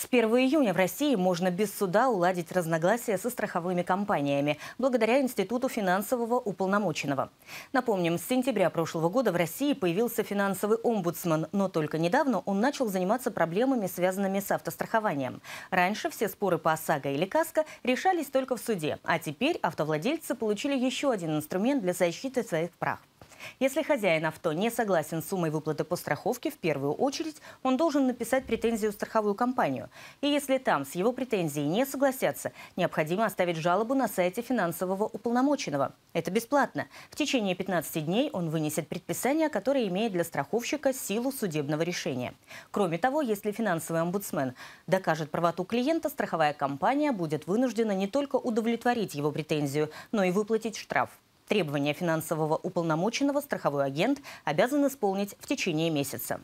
С 1 июня в России можно без суда уладить разногласия со страховыми компаниями благодаря Институту финансового уполномоченного. Напомним, с сентября прошлого года в России появился финансовый омбудсман, но только недавно он начал заниматься проблемами, связанными с автострахованием. Раньше все споры по ОСАГО или КАСКО решались только в суде, а теперь автовладельцы получили еще один инструмент для защиты своих прав. Если хозяин авто не согласен с суммой выплаты по страховке, в первую очередь он должен написать претензию в страховую компанию. И если там с его претензией не согласятся, необходимо оставить жалобу на сайте финансового уполномоченного. Это бесплатно. В течение 15 дней он вынесет предписание, которое имеет для страховщика силу судебного решения. Кроме того, если финансовый омбудсмен докажет правоту клиента, страховая компания будет вынуждена не только удовлетворить его претензию, но и выплатить штраф. Требования финансового уполномоченного страховой агент обязан исполнить в течение месяца.